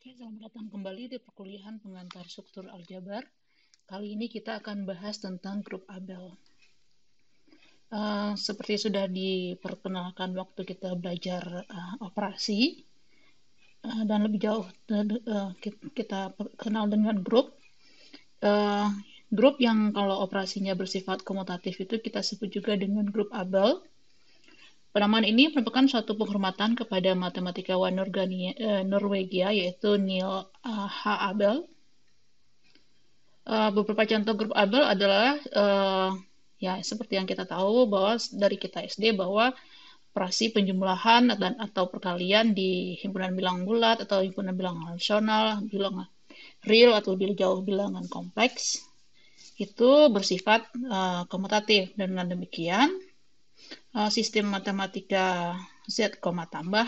Oke, selamat datang kembali di perkuliahan pengantar struktur aljabar. Kali ini kita akan bahas tentang grup Abel. Uh, seperti sudah diperkenalkan waktu kita belajar uh, operasi uh, dan lebih jauh uh, kita kenal dengan grup. Uh, grup yang kalau operasinya bersifat komutatif itu kita sebut juga dengan grup Abel. Penamaan ini merupakan suatu penghormatan kepada matematikawan Norgania, eh, Norwegia yaitu Neil eh, H. Abel. Eh, beberapa contoh grup Abel adalah ya seperti yang kita tahu bahwa dari kita SD bahwa operasi penjumlahan dan atau perkalian di himpunan bilang bulat atau himpunan bilangan rasional, bilangan real atau lebih jauh bilangan kompleks itu bersifat uh, komutatif dan dengan demikian Eh, sistem matematika Z, tambah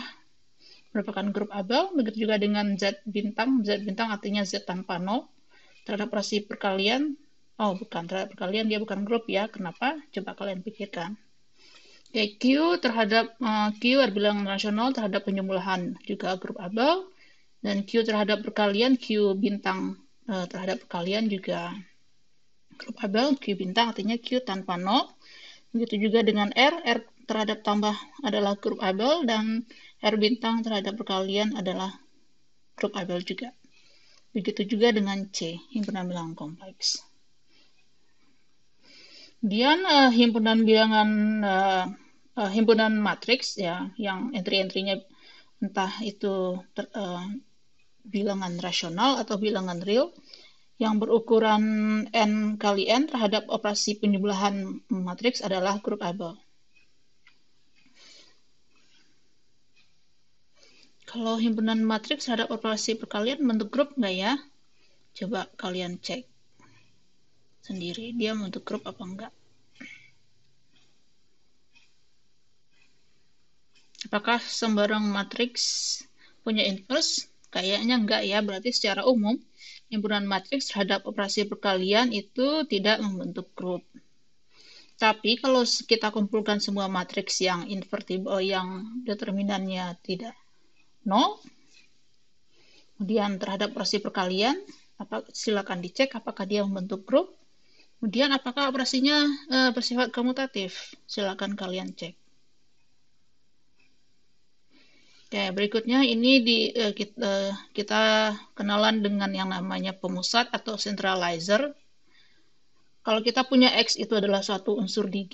merupakan grup abel, begitu juga dengan Z bintang, Z bintang artinya Z tanpa nol, terhadap operasi perkalian, oh bukan, terhadap perkalian dia bukan grup ya, kenapa? Coba kalian pikirkan. Oke, ya, Q terhadap uh, Q bilang rasional terhadap penyembulahan juga grup abel dan Q terhadap perkalian Q bintang uh, terhadap perkalian juga grup abel Q bintang artinya Q tanpa nol Begitu juga dengan R, R terhadap tambah adalah grup Abel dan R bintang terhadap perkalian adalah grup Abel juga. Begitu juga dengan C, himpunan bilangan kompleks. Kemudian uh, himpunan bilangan uh, uh, himpunan matriks ya yang entry nya entah itu ter, uh, bilangan rasional atau bilangan real yang berukuran n kali n terhadap operasi penjumlahan matriks adalah grup Abel. Kalau himpunan matriks terhadap operasi perkalian bentuk grup nggak ya? Coba kalian cek sendiri dia bentuk grup apa enggak. Apakah sembarang matriks punya inverse? Kayaknya enggak ya, berarti secara umum Himpunan matriks terhadap operasi perkalian itu tidak membentuk grup. Tapi kalau kita kumpulkan semua matriks yang invertible eh, yang determinannya tidak nol, kemudian terhadap operasi perkalian, apa, silakan dicek apakah dia membentuk grup. Kemudian apakah operasinya e, bersifat komutatif? Silakan kalian cek. Oke, berikutnya ini di uh, eh, kita, uh, eh, kita kenalan dengan yang namanya pemusat atau centralizer. Kalau kita punya X itu adalah suatu unsur di G,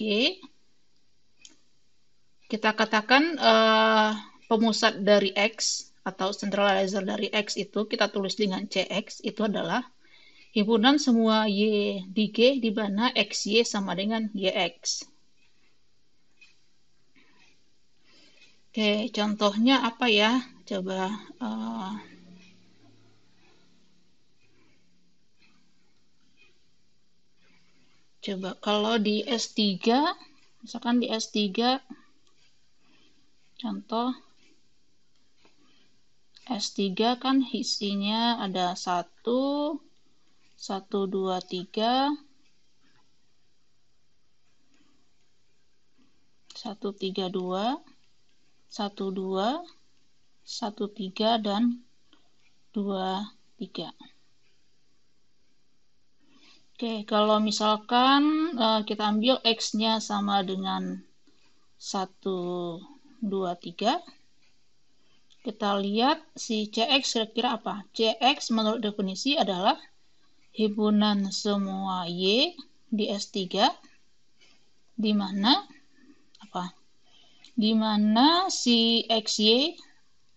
kita katakan uh, pemusat dari X atau centralizer dari X itu kita tulis dengan CX itu adalah himpunan semua Y di G di mana XY sama dengan YX. Oke, contohnya apa ya? Coba uh, coba kalau di S3 misalkan di S3 contoh S3 kan isinya ada 1 1 2 3 1 3 2 satu dua satu tiga dan dua tiga Oke, kalau misalkan uh, kita ambil X-nya sama dengan satu dua tiga kita lihat si CX kira-kira apa? CX menurut definisi adalah himpunan semua Y di s tiga di mana apa di mana si XY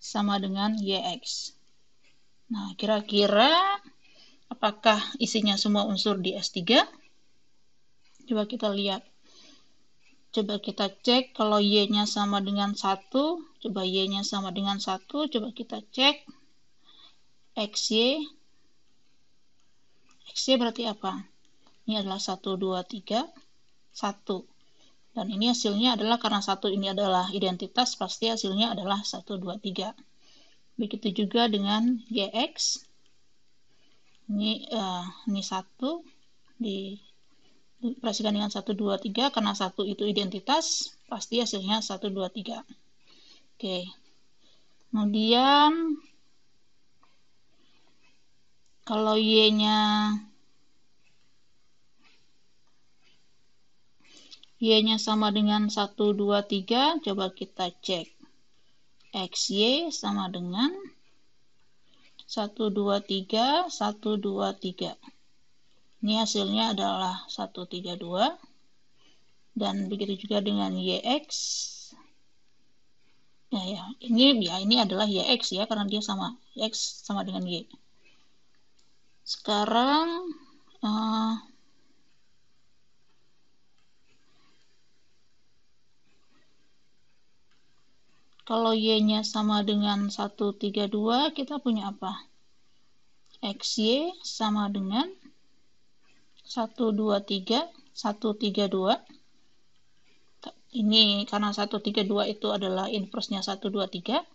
sama dengan YX. Nah, kira-kira apakah isinya semua unsur di S3? Coba kita lihat. Coba kita cek kalau Y-nya sama dengan 1, coba Y-nya sama dengan 1, coba kita cek XY. XY berarti apa? Ini adalah 1, 2, 3, 1. Dan ini hasilnya adalah karena satu ini adalah identitas, pasti hasilnya adalah 1, 2, 3. Begitu juga dengan GX. Ini, uh, ini 1 di dioperasikan dengan 1, 2, 3 karena satu itu identitas pasti hasilnya 1, 2, 3 oke kemudian kalau Y nya Y-nya sama dengan 1, 2, 3. Coba kita cek. XY sama dengan 1, 2, 3, 1, 2, 3. Ini hasilnya adalah 1, 3, 2. Dan begitu juga dengan YX. Ya, ya. Ini, ya, ini adalah YX ya, karena dia sama. X sama dengan Y. Sekarang... Uh, Kalau Y-nya sama dengan 132, kita punya apa? XY sama dengan 123, 132. Ini karena 132 itu adalah inversnya 123.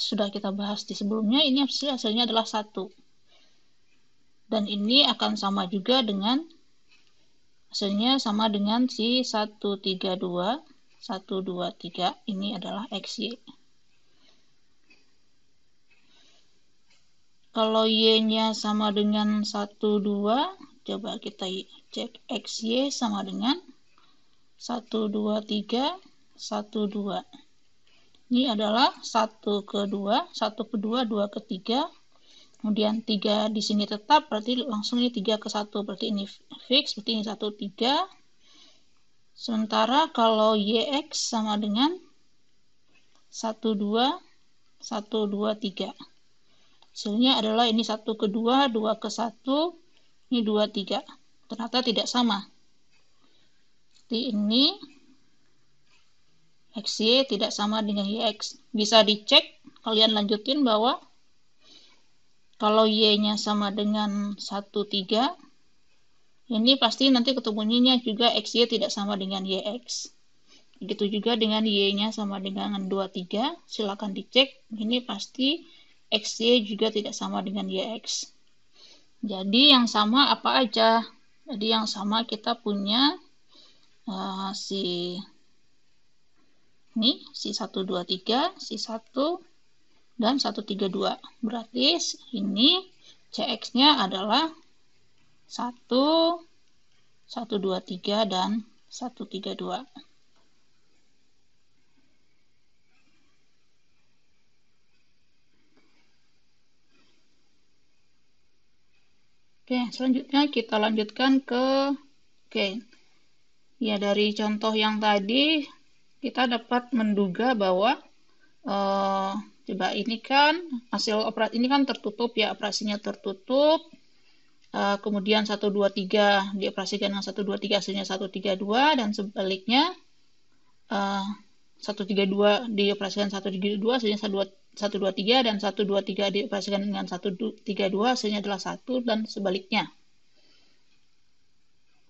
Sudah kita bahas di sebelumnya, ini hasilnya adalah 1. Dan ini akan sama juga dengan hasilnya sama dengan si 132 1, 2, 3 ini adalah X, Y kalau Y nya sama dengan 1, 2 coba kita cek X, Y sama dengan 1, 2, 3 1, 2 ini adalah 1 ke 2 1 ke 2, 2 ke 3 kemudian 3 di sini tetap berarti langsung ini 3 ke 1 berarti ini fix berarti ini 1 3 Sementara kalau YX sama dengan 1, 2, 1, 2, 3. Hasilnya adalah ini 1 ke 2, 2 ke 1, ini 2, 3. Ternyata tidak sama. Jadi ini XY tidak sama dengan YX. Bisa dicek, kalian lanjutin bahwa kalau Y-nya sama dengan 1, 3, ini pasti nanti ketemunya juga XY tidak sama dengan YX. Begitu juga dengan Y-nya sama dengan 23, silakan dicek. Ini pasti XY juga tidak sama dengan YX. Jadi yang sama apa aja? Jadi yang sama kita punya uh, si ini, si 123, si 1, dan 132. Berarti ini CX-nya adalah 1 1, 2, 3 dan 1, 3, 2 Oke, selanjutnya kita lanjutkan ke Oke. Ya, dari contoh yang tadi kita dapat menduga bahwa eh, coba ini kan hasil operasi ini kan tertutup ya, operasinya tertutup. Eh, satu kemudian 123 dioperasikan dengan 123 hasilnya 132 dan sebaliknya uh, eh, 132 dioperasikan 132 hasilnya 123 dan 123 dioperasikan dengan 132 hasilnya adalah 1 dan sebaliknya.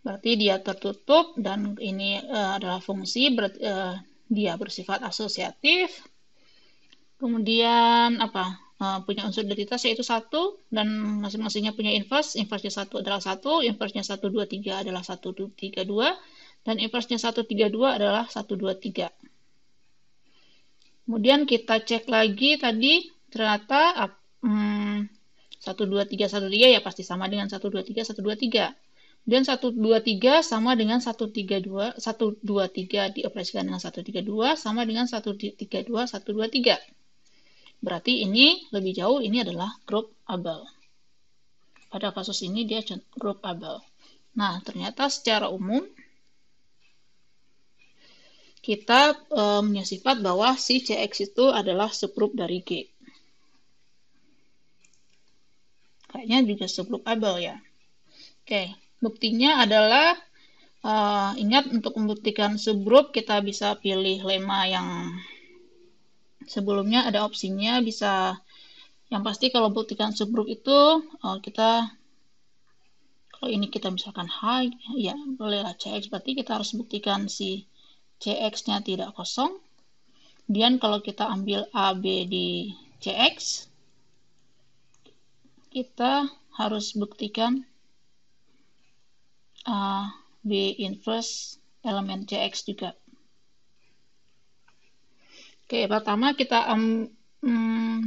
Berarti dia tertutup dan ini eh, adalah fungsi dia bersifat asosiatif. Kemudian apa? Nah, punya unsur identitas yaitu satu dan masing-masingnya punya inverse. inverse satu adalah satu, inverse satu dua tiga adalah satu dua tiga dua, dan inverse satu tiga dua adalah satu dua tiga. Kemudian kita cek lagi tadi ternyata hmm, satu dua tiga satu tiga ya pasti sama dengan satu dua tiga satu dua tiga. Dan tiga sama dengan satu satu tiga dua dua tiga dioperasikan dengan satu tiga dua sama dengan satu satu tiga dua dua tiga Berarti ini lebih jauh ini adalah grup abel. Pada kasus ini dia grup abel. Nah, ternyata secara umum kita e, punya sifat bahwa si CX itu adalah subgrup dari G. Kayaknya juga subgrup abel ya. Oke, buktinya adalah e, ingat untuk membuktikan subgrup kita bisa pilih lema yang sebelumnya ada opsinya bisa yang pasti kalau buktikan subgroup itu uh, kita kalau ini kita misalkan high ya bolehlah CX berarti kita harus buktikan si CX-nya tidak kosong. Kemudian kalau kita ambil AB di CX kita harus buktikan A B inverse elemen CX juga. Oke, pertama kita mm,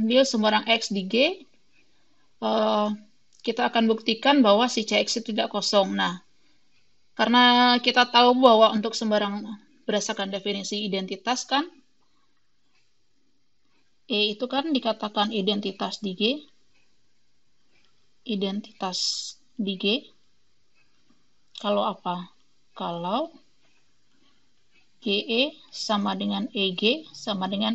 ambil sembarang X di G. Uh, kita akan buktikan bahwa si CX itu tidak kosong. Nah, karena kita tahu bahwa untuk sembarang berdasarkan definisi identitas kan, E itu kan dikatakan identitas di G. Identitas di G. Kalau apa? Kalau GE sama dengan EG sama dengan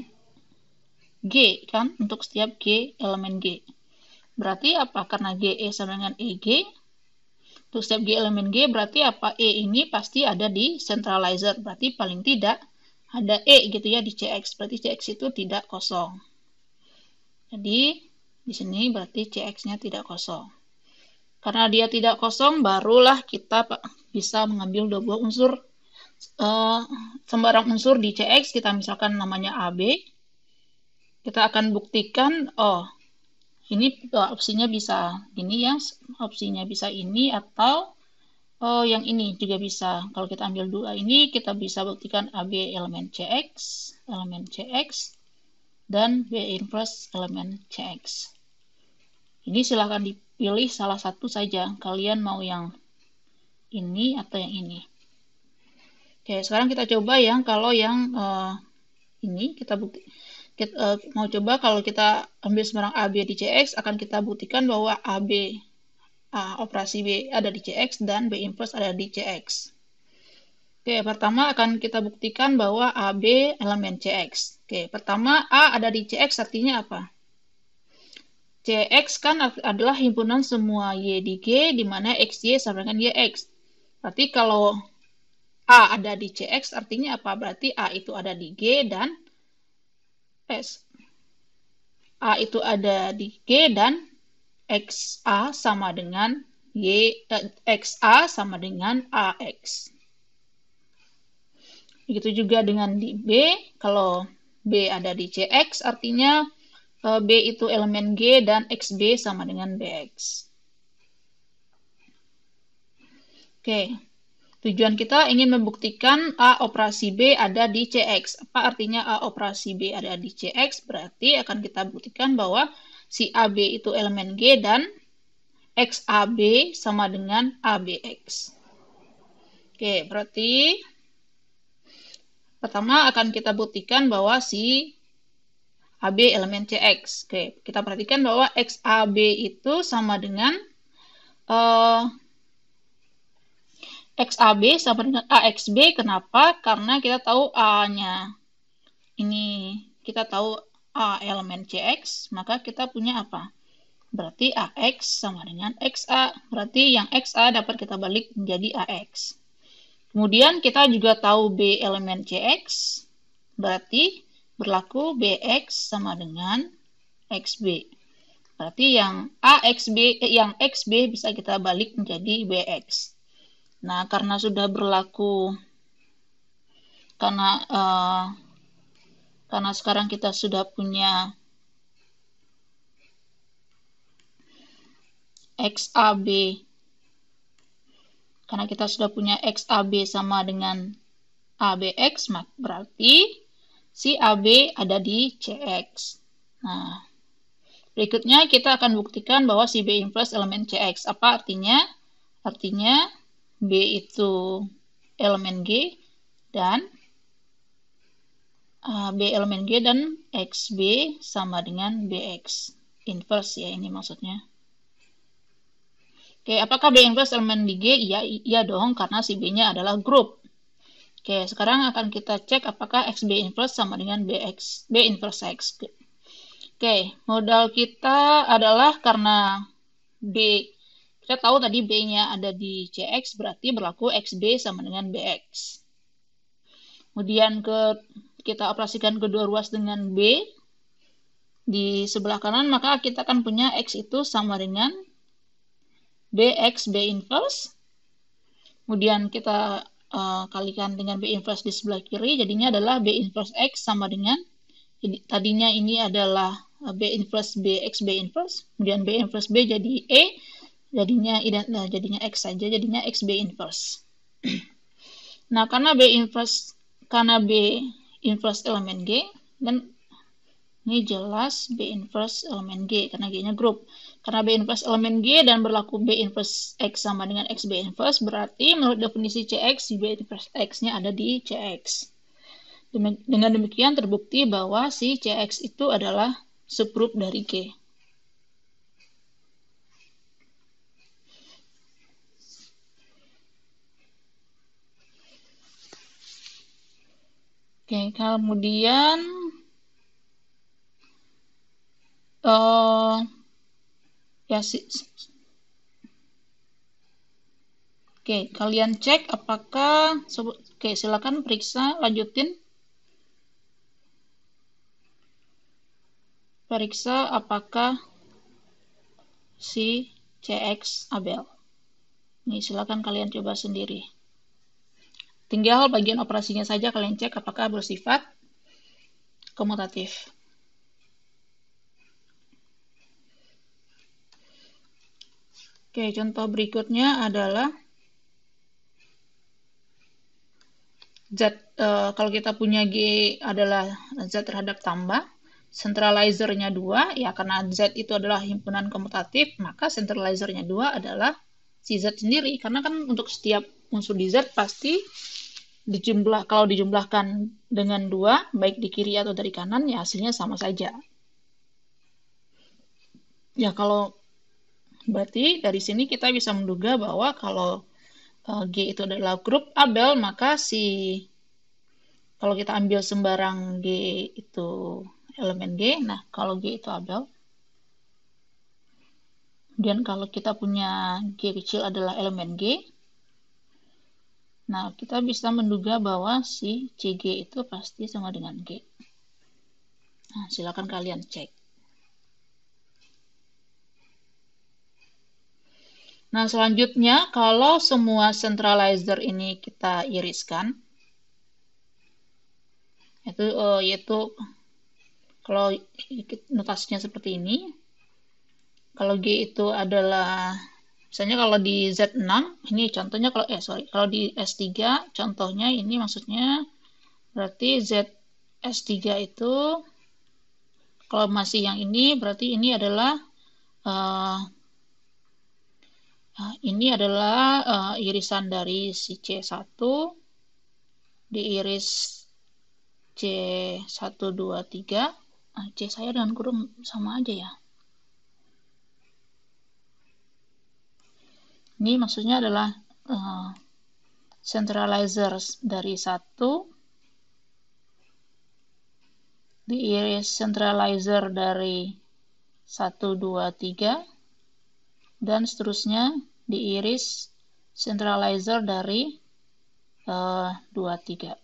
G kan untuk setiap G elemen G. Berarti apa? Karena GE sama dengan EG untuk setiap G elemen G berarti apa? E ini pasti ada di centralizer. Berarti paling tidak ada E gitu ya di CX. Berarti CX itu tidak kosong. Jadi di sini berarti CX-nya tidak kosong. Karena dia tidak kosong, barulah kita bisa mengambil dua buah unsur Eh, sembarang unsur di CX, kita misalkan namanya AB, kita akan buktikan, oh, ini uh, opsinya bisa ini ya, opsinya bisa ini atau oh, yang ini juga bisa. Kalau kita ambil dua ini, kita bisa buktikan AB elemen CX, elemen CX, dan B inverse elemen CX. Ini silahkan dipilih salah satu saja. Kalian mau yang ini atau yang ini. Oke, sekarang kita coba yang kalau yang uh, ini kita bukti kita, uh, mau coba kalau kita ambil sembarang AB di CX akan kita buktikan bahwa AB A, operasi B ada di CX dan B inverse ada di CX. Oke, pertama akan kita buktikan bahwa AB elemen CX. Oke, pertama A ada di CX artinya apa? CX kan adalah himpunan semua Y di G di mana XY sama dengan YX. Berarti kalau A ada di CX artinya apa? Berarti A itu ada di G dan S. A itu ada di G dan XA sama dengan Y, eh, A sama dengan AX. Begitu juga dengan di B, kalau B ada di CX artinya eh, B itu elemen G dan XB sama dengan BX. Oke. Tujuan kita ingin membuktikan A operasi B ada di CX. Apa artinya A operasi B ada di CX? Berarti akan kita buktikan bahwa si AB itu elemen G dan XAB sama dengan ABX. Oke, berarti pertama akan kita buktikan bahwa si AB elemen CX. Oke, kita perhatikan bahwa XAB itu sama dengan uh, XAB sama dengan AXB. Kenapa? Karena kita tahu A-nya. Ini kita tahu A elemen CX, maka kita punya apa? Berarti AX sama dengan XA. Berarti yang XA dapat kita balik menjadi AX. Kemudian kita juga tahu B elemen CX, berarti berlaku BX sama dengan XB. Berarti yang AXB eh, yang XB bisa kita balik menjadi BX. Nah, karena sudah berlaku karena uh, karena sekarang kita sudah punya XAB karena kita sudah punya XAB sama dengan ABX, berarti si AB ada di CX. Nah, berikutnya kita akan buktikan bahwa si B inverse elemen CX. Apa artinya? Artinya B itu elemen G dan uh, B elemen G dan XB sama dengan BX inverse ya ini maksudnya. Oke, apakah B inverse elemen di G? Iya, iya dong karena si B-nya adalah grup. Oke, sekarang akan kita cek apakah XB inverse sama dengan BX B inverse X. Oke, modal kita adalah karena B kita tahu tadi B-nya ada di CX, berarti berlaku XB sama dengan BX. Kemudian ke kita operasikan kedua ruas dengan B di sebelah kanan, maka kita akan punya X itu sama dengan BX B inverse. Kemudian kita uh, kalikan dengan B inverse di sebelah kiri, jadinya adalah B inverse X sama dengan, jadi, tadinya ini adalah eh, B inverse BX B inverse, kemudian B inverse B jadi E, jadinya ident nah, jadinya x saja jadinya x b inverse nah karena b inverse karena b inverse elemen g dan ini jelas b inverse elemen g karena g-nya grup karena b inverse elemen g dan berlaku b inverse x sama dengan x b inverse berarti menurut definisi cx b inverse x-nya ada di cx dengan demikian terbukti bahwa si cx itu adalah subgrup dari g kemudian uh, ya si, Oke, kalian cek apakah Oke, silakan periksa, lanjutin. Periksa apakah si CX Abel. Nih, silakan kalian coba sendiri. Tinggal bagian operasinya saja kalian cek apakah bersifat komutatif. Oke, contoh berikutnya adalah z uh, eh, kalau kita punya G adalah z terhadap tambah, centralizernya 2, ya karena Z itu adalah himpunan komutatif, maka centralizernya 2 adalah si Z sendiri. Karena kan untuk setiap unsur di Z pasti dijumlah kalau dijumlahkan dengan dua baik di kiri atau dari kanan ya hasilnya sama saja ya kalau berarti dari sini kita bisa menduga bahwa kalau uh, G itu adalah grup Abel maka si kalau kita ambil sembarang G itu elemen G nah kalau G itu Abel dan kalau kita punya G kecil adalah elemen G Nah, kita bisa menduga bahwa si CG itu pasti sama dengan G. Nah, silakan kalian cek. Nah, selanjutnya kalau semua centralizer ini kita iriskan, itu uh, yaitu kalau notasinya seperti ini, kalau G itu adalah Misalnya kalau di Z6, ini contohnya kalau eh sorry, kalau di S3 contohnya ini maksudnya berarti Z S3 itu kalau masih yang ini berarti ini adalah uh, ini adalah uh, irisan dari si C1 diiris C123. Nah, C saya dengan kurung sama aja ya. Ini maksudnya adalah uh, centralizers dari satu diiris centralizer dari satu dua tiga dan seterusnya diiris centralizer dari uh, tiga.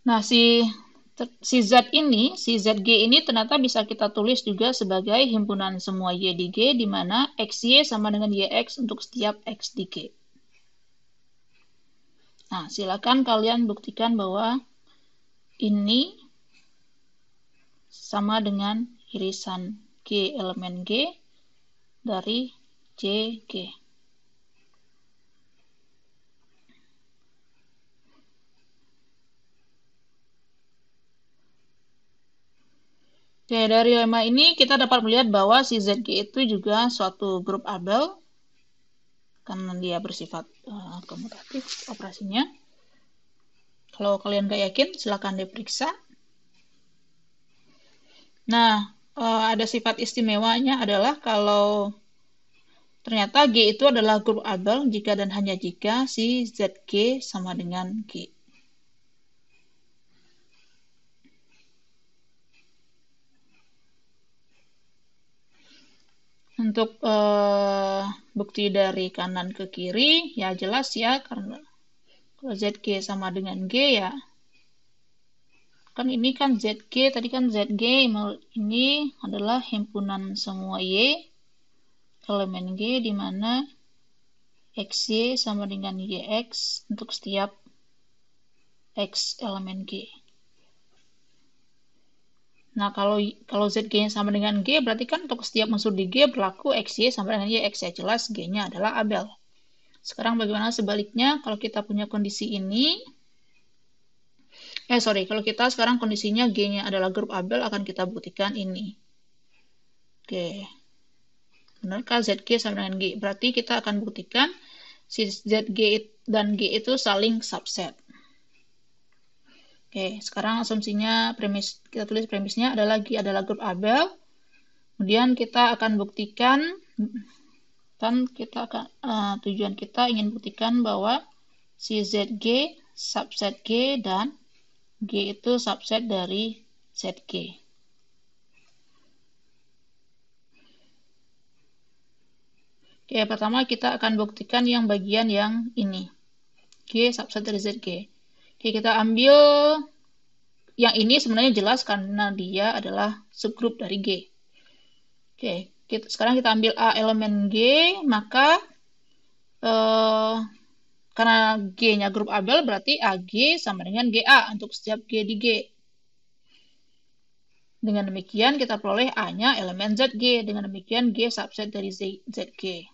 nah si si Z ini, si ZG ini ternyata bisa kita tulis juga sebagai himpunan semua Y di G, di mana XY sama dengan YX untuk setiap X di G. Nah, silakan kalian buktikan bahwa ini sama dengan irisan G elemen G dari JG. Oke dari lema ini kita dapat melihat bahwa si ZG itu juga suatu grup Abel karena dia bersifat uh, eh, komutatif operasinya. Kalau kalian gak yakin, silahkan diperiksa. Nah, uh, ada sifat istimewanya adalah kalau ternyata G itu adalah grup Abel jika dan hanya jika si ZG sama dengan G. Untuk uh, bukti dari kanan ke kiri, ya jelas ya, karena kalau ZG sama dengan G ya, kan ini kan ZG, tadi kan ZG ini adalah himpunan semua Y, elemen G dimana mana XY sama dengan YX untuk setiap X elemen G. Nah, kalau kalau ZG-nya sama dengan G, berarti kan untuk setiap unsur di G berlaku XY sama dengan Y. X ya jelas G-nya adalah Abel. Sekarang bagaimana sebaliknya kalau kita punya kondisi ini? Eh, sorry. Kalau kita sekarang kondisinya G-nya adalah grup Abel, akan kita buktikan ini. Oke. Benarkah ZG sama dengan G? Berarti kita akan buktikan si ZG dan G itu saling subset. Oke, sekarang asumsinya premis kita tulis premisnya ada lagi adalah grup Abel. Kemudian kita akan buktikan dan kita akan uh, tujuan kita ingin buktikan bahwa si ZG subset G dan G itu subset dari ZG. Oke, pertama kita akan buktikan yang bagian yang ini. G subset dari ZG. Oke, kita ambil yang ini sebenarnya jelas karena dia adalah subgrup dari G. Oke, kita, sekarang kita ambil A elemen G, maka eh, karena G-nya grup Abel berarti AG sama dengan GA untuk setiap G di G. Dengan demikian kita peroleh A-nya elemen ZG, dengan demikian G subset dari Z, ZG.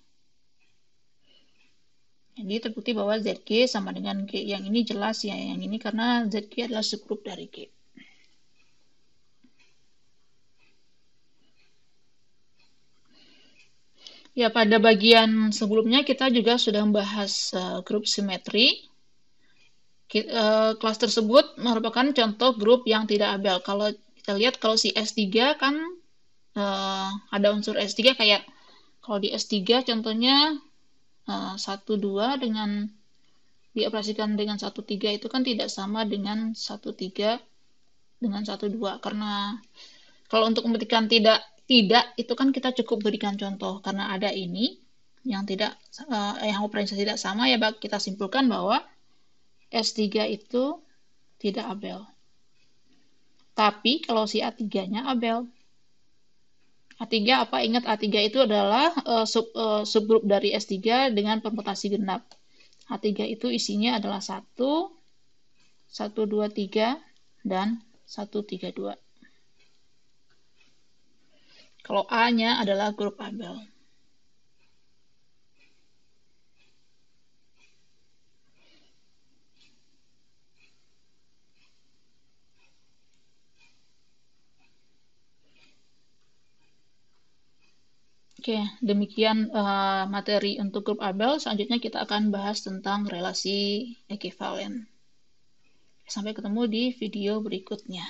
Jadi terbukti bahwa ZG sama dengan G. Yang ini jelas ya, yang ini karena ZG adalah subgrup dari G. Ya, pada bagian sebelumnya kita juga sudah membahas uh, grup simetri. Kita, uh, eh, kelas tersebut merupakan contoh grup yang tidak abel. Kalau kita lihat kalau si S3 kan uh, ada unsur S3 kayak kalau di S3 contohnya Nah, satu dua dengan dioperasikan dengan satu tiga itu kan tidak sama dengan satu tiga dengan satu dua karena kalau untuk memberikan tidak tidak itu kan kita cukup berikan contoh karena ada ini yang tidak uh, yang operasi tidak sama ya bak kita simpulkan bahwa S3 itu tidak Abel. Tapi kalau si A3-nya Abel. A3 apa ingat A3 itu adalah uh, sub uh, subgrup dari S3 dengan permutasi genap. A3 itu isinya adalah 1 1 2 3 dan 1 3 2. Kalau A-nya adalah grup Abel. Oke, demikian uh, materi untuk grup Abel. Selanjutnya kita akan bahas tentang relasi ekivalen. Sampai ketemu di video berikutnya.